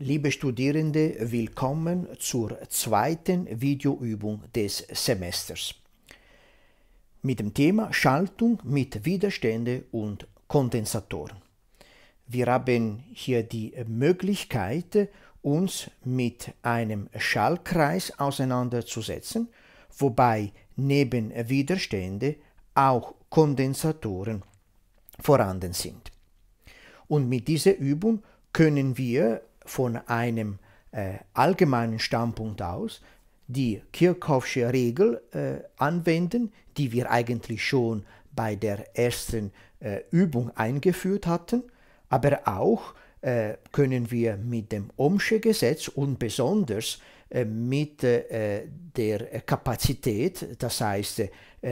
Liebe Studierende, willkommen zur zweiten Videoübung des Semesters mit dem Thema Schaltung mit Widerstände und Kondensatoren. Wir haben hier die Möglichkeit, uns mit einem Schallkreis auseinanderzusetzen, wobei neben Widerstände auch Kondensatoren vorhanden sind. Und mit dieser Übung können wir von einem äh, allgemeinen Standpunkt aus die Kirchhoffsche Regel äh, anwenden, die wir eigentlich schon bei der ersten äh, Übung eingeführt hatten, aber auch äh, können wir mit dem Ohmsche Gesetz und besonders äh, mit äh, der Kapazität, das heißt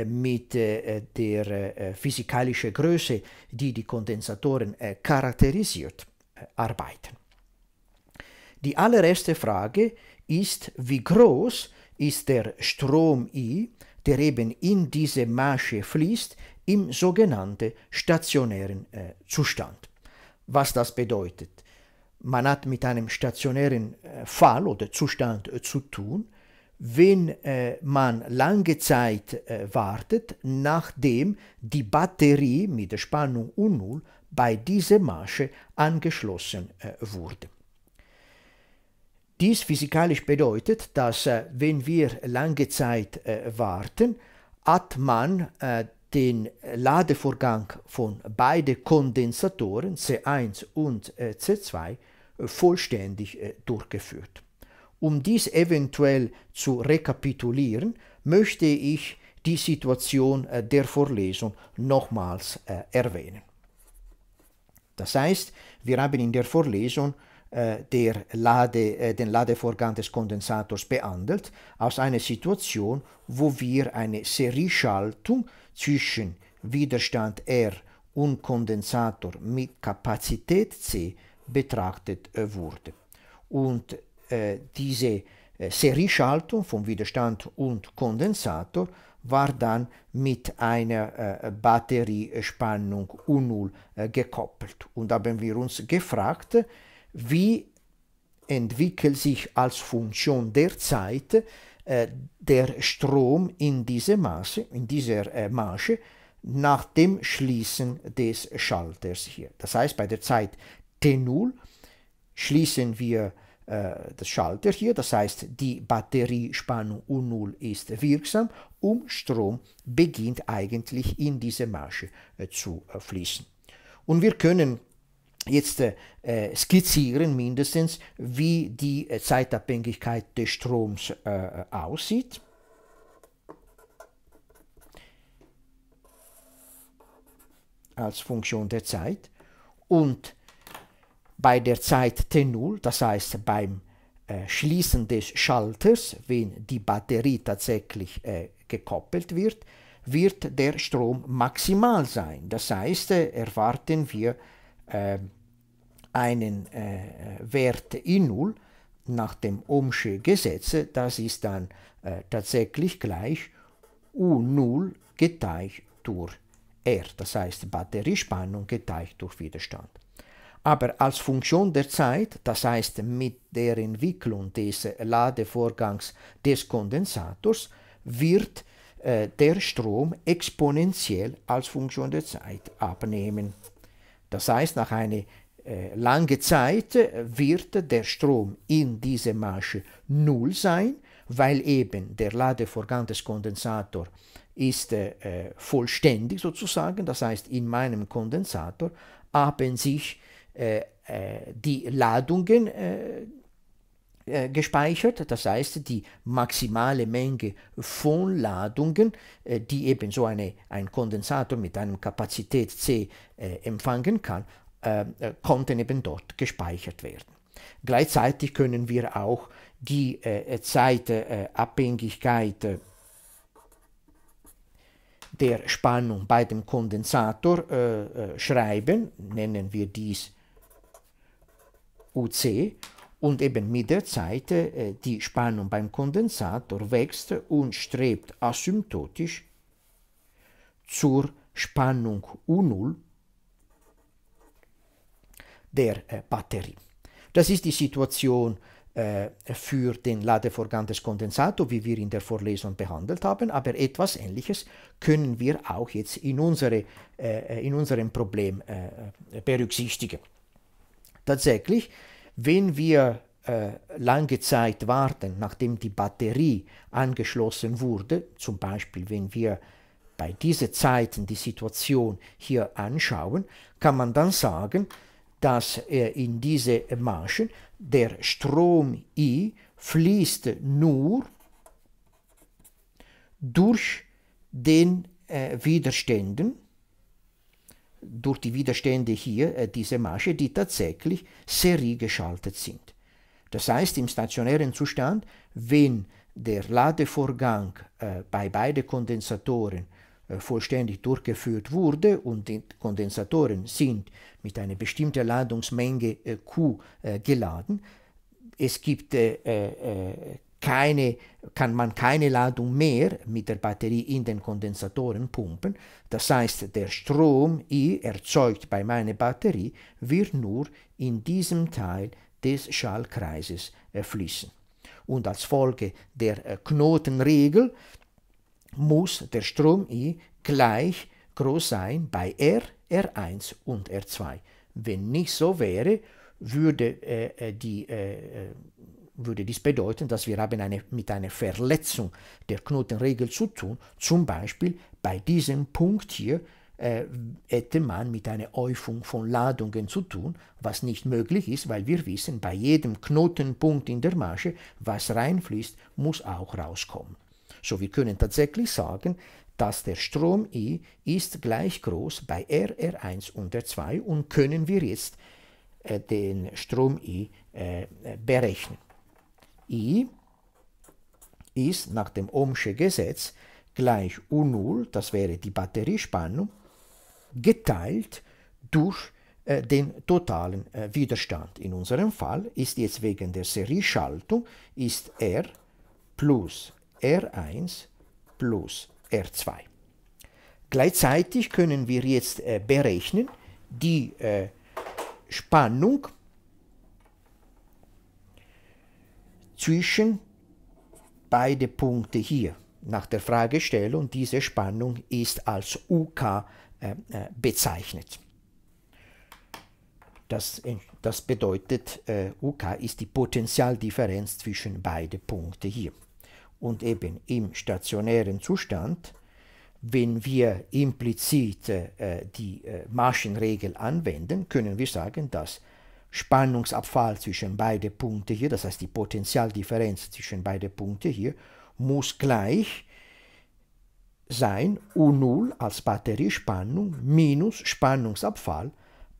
mit der physikalischen Größe, die die Kondensatoren charakterisiert, arbeiten. Die allererste Frage ist, wie groß ist der Strom I, der eben in diese Masche fließt, im sogenannten stationären äh, Zustand. Was das bedeutet? Man hat mit einem stationären äh, Fall oder Zustand äh, zu tun, wenn äh, man lange Zeit äh, wartet, nachdem die Batterie mit Spannung U0 bei dieser Masche angeschlossen äh, wurde. Dies physikalisch bedeutet, dass äh, wenn wir lange Zeit äh, warten, hat man äh, den Ladevorgang von beiden Kondensatoren C1 und C2 vollständig durchgeführt. Um dies eventuell zu rekapitulieren, möchte ich die Situation der Vorlesung nochmals erwähnen. Das heißt, wir haben in der Vorlesung äh, der Lade, äh, den Ladevorgang des Kondensators behandelt, aus einer Situation, wo wir eine Serieschaltung zwischen Widerstand R und Kondensator mit Kapazität C betrachtet äh, wurde. Und äh, diese Serieschaltung von Widerstand und Kondensator war dann mit einer äh, Batteriespannung U0 äh, gekoppelt. Und da haben wir uns gefragt, wie entwickelt sich als Funktion der Zeit äh, der Strom in dieser Maße, in dieser äh, Marge nach dem Schließen des Schalters hier. Das heißt, bei der Zeit T0 schließen wir äh, das Schalter hier, das heißt, die Batteriespannung U0 ist wirksam und Strom beginnt eigentlich in diese Marge äh, zu äh, fließen. Und wir können jetzt äh, skizzieren mindestens, wie die äh, Zeitabhängigkeit des Stroms äh, aussieht. als Funktion der Zeit und bei der Zeit T0, das heißt beim äh, Schließen des Schalters, wenn die Batterie tatsächlich äh, gekoppelt wird, wird der Strom maximal sein. Das heißt, äh, erwarten wir ähm, einen äh, äh, Wert i 0 nach dem Ohmsche Gesetz, das ist dann äh, tatsächlich gleich U0 geteilt durch R, das heißt Batteriespannung geteilt durch Widerstand. Aber als Funktion der Zeit, das heißt mit der Entwicklung des Ladevorgangs des Kondensators, wird äh, der Strom exponentiell als Funktion der Zeit abnehmen. Das heißt, nach einer äh, langen Zeit äh, wird der Strom in dieser Masche null sein, weil eben der Ladevorgang des Kondensators ist äh, äh, vollständig sozusagen. Das heißt, in meinem Kondensator haben sich äh, äh die Ladungen äh, gespeichert, das heißt die maximale Menge von Ladungen, äh, die eben so eine, ein Kondensator mit einer Kapazität C äh, empfangen kann, äh, äh, konnten eben dort gespeichert werden. Gleichzeitig können wir auch die Zeitabhängigkeit der Spannung bei dem Kondensator äh, äh, schreiben, nennen wir dies UC, und eben mit der Zeit äh, die Spannung beim Kondensator wächst und strebt asymptotisch zur Spannung U0 der äh, Batterie. Das ist die Situation äh, für den Ladevorgang des Kondensators, wie wir in der Vorlesung behandelt haben, aber etwas Ähnliches können wir auch jetzt in, unsere, in unserem Problem berücksichtigen. Tatsächlich wenn wir äh, lange Zeit warten, nachdem die Batterie angeschlossen wurde, zum Beispiel wenn wir bei diesen Zeiten die Situation hier anschauen, kann man dann sagen, dass äh, in diese Maschen der Strom I fließt nur durch den äh, Widerständen durch die Widerstände hier äh, diese Masche, die tatsächlich serie geschaltet sind. Das heißt, im stationären Zustand, wenn der Ladevorgang äh, bei beiden Kondensatoren äh, vollständig durchgeführt wurde und die Kondensatoren sind mit einer bestimmten Ladungsmenge Q geladen, es gibt keine, kann man keine Ladung mehr mit der Batterie in den Kondensatoren pumpen. Das heißt, der Strom I erzeugt bei meiner Batterie wird nur in diesem Teil des Schallkreises äh, fließen. Und als Folge der äh, Knotenregel muss der Strom I gleich groß sein bei R, R1 und R2. Wenn nicht so wäre, würde äh, äh die äh, würde dies bedeuten, dass wir haben eine, mit einer Verletzung der Knotenregel zu tun. Zum Beispiel bei diesem Punkt hier äh, hätte man mit einer Äufung von Ladungen zu tun, was nicht möglich ist, weil wir wissen, bei jedem Knotenpunkt in der Masche, was reinfließt, muss auch rauskommen. So, wir können tatsächlich sagen, dass der Strom I ist gleich groß bei R, R1 und R2 und können wir jetzt äh, den Strom I äh, berechnen i ist nach dem Ohmsche Gesetz gleich U0, das wäre die Batteriespannung, geteilt durch äh, den totalen äh, Widerstand. In unserem Fall ist jetzt wegen der Serieschaltung ist R plus R1 plus R2. Gleichzeitig können wir jetzt äh, berechnen die äh, Spannung zwischen beide Punkte hier nach der Fragestellung. Diese Spannung ist als UK äh, äh, bezeichnet. Das, äh, das bedeutet, äh, UK ist die Potentialdifferenz zwischen beide Punkte hier. Und eben im stationären Zustand, wenn wir implizit äh, äh die Maschenregel anwenden, können wir sagen, dass Spannungsabfall zwischen beide Punkte hier, das heißt die Potentialdifferenz zwischen beide Punkte hier, muss gleich sein U0 als Batteriespannung minus Spannungsabfall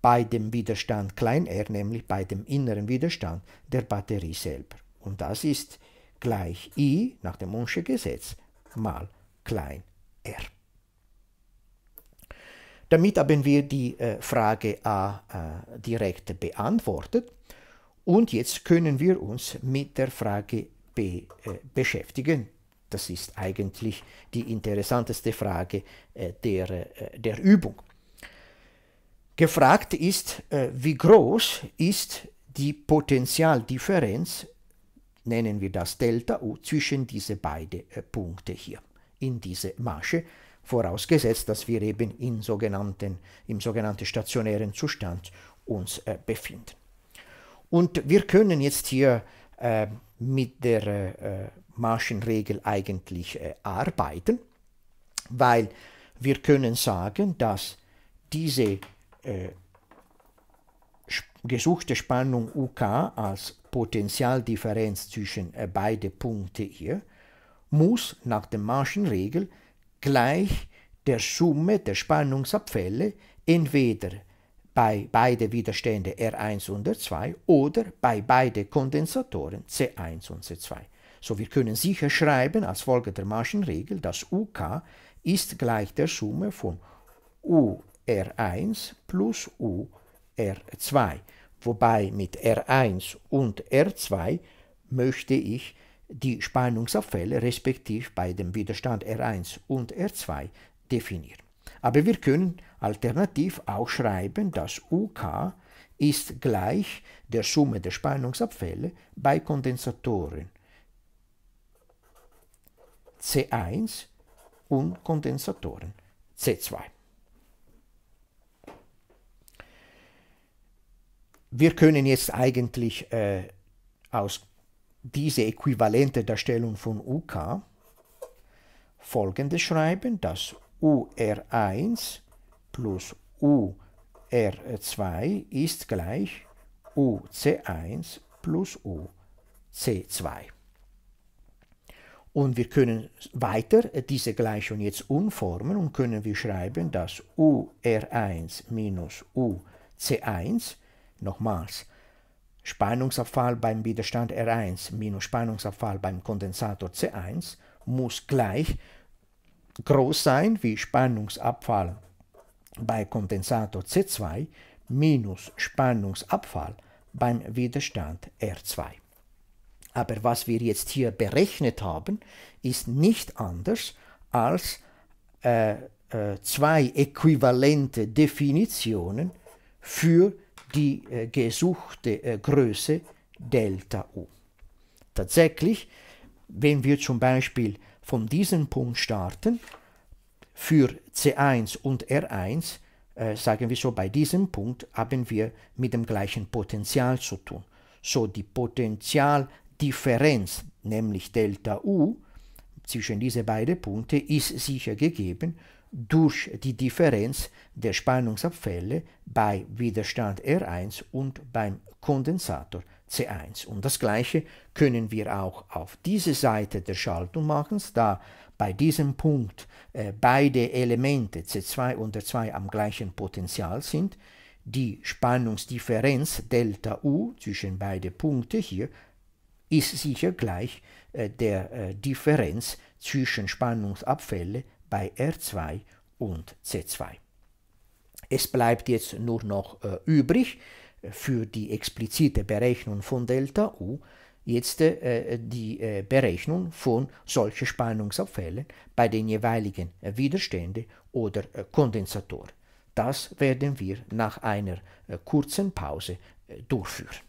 bei dem Widerstand klein r, nämlich bei dem inneren Widerstand der Batterie selber. Und das ist gleich I nach dem Ohmsche Gesetz mal klein r. Damit haben wir die äh, Frage A äh, äh, direkt beantwortet und jetzt können wir uns mit der Frage B beschäftigen. Das ist eigentlich die interessanteste Frage der, der Übung. Gefragt ist, wie groß ist die Potentialdifferenz, nennen wir das Delta U, zwischen diese beiden Punkte hier in diese Masche vorausgesetzt, dass wir eben in sogenannten, im sogenannten stationären Zustand uns äh, befinden. Und wir können jetzt hier äh, mit der äh, Marschenregel eigentlich äh, arbeiten, weil wir können sagen, dass diese äh, gesuchte Spannung UK als Potentialdifferenz zwischen äh, beide Punkte hier muss nach der Marschenregel gleich der Summe der Spannungsabfälle entweder bei beide Widerstände R1 und R2 oder bei beide Kondensatoren C1 und C2. So wir können sicher schreiben als Folge der Maschenregel, dass UK ist gleich der Summe von UR1 plus UR2, wobei mit R1 und R2 möchte ich die Spannungsabfälle respektiv bei dem Widerstand R1 und R2 definieren. Aber wir können alternativ auch schreiben, dass UK ist gleich der Summe der Spannungsabfälle bei Kondensatoren C1 und Kondensatoren C2. Wir können jetzt eigentlich äh, aus diese äquivalente Darstellung von UK folgendes schreiben, dass UR1 plus UR2 ist gleich UC1 plus UC2. Und wir können weiter diese Gleichung jetzt umformen und können wir schreiben, dass UR1 minus UC1 nochmals Spannungsabfall beim Widerstand R1 minus Spannungsabfall beim Kondensator C1 muss gleich groß sein wie Spannungsabfall bei Kondensator C2 minus Spannungsabfall beim Widerstand R2. Aber was wir jetzt hier berechnet haben, ist nicht anders als äh, äh, zwei äquivalente Definitionen für die die äh, gesuchte äh, Größe Delta U. Tatsächlich, wenn wir zum Beispiel von diesem Punkt starten, für C1 und R1, äh, sagen wir so, bei diesem Punkt haben wir mit dem gleichen Potential zu tun. So die Potentialdifferenz, nämlich Delta U, zwischen diesen beiden Punkten ist sicher gegeben durch die Differenz der Spannungsabfälle bei Widerstand R1 und beim Kondensator C1. Und das gleiche können wir auch auf diese Seite der Schaltung machen, da bei diesem Punkt äh, beide Elemente C2 und R2 am gleichen Potential sind, die Spannungsdifferenz Delta U zwischen beide Punkte hier ist sicher gleich äh, der äh, Differenz zwischen Spannungsabfälle bei R2 und C2. Es bleibt jetzt nur noch äh, übrig äh, für die explizite Berechnung von Delta U jetzt äh, die äh, Berechnung von solchen Spannungsabfällen bei den jeweiligen äh, Widerständen oder äh, Kondensatoren. Das werden wir nach einer äh, kurzen Pause äh, durchführen.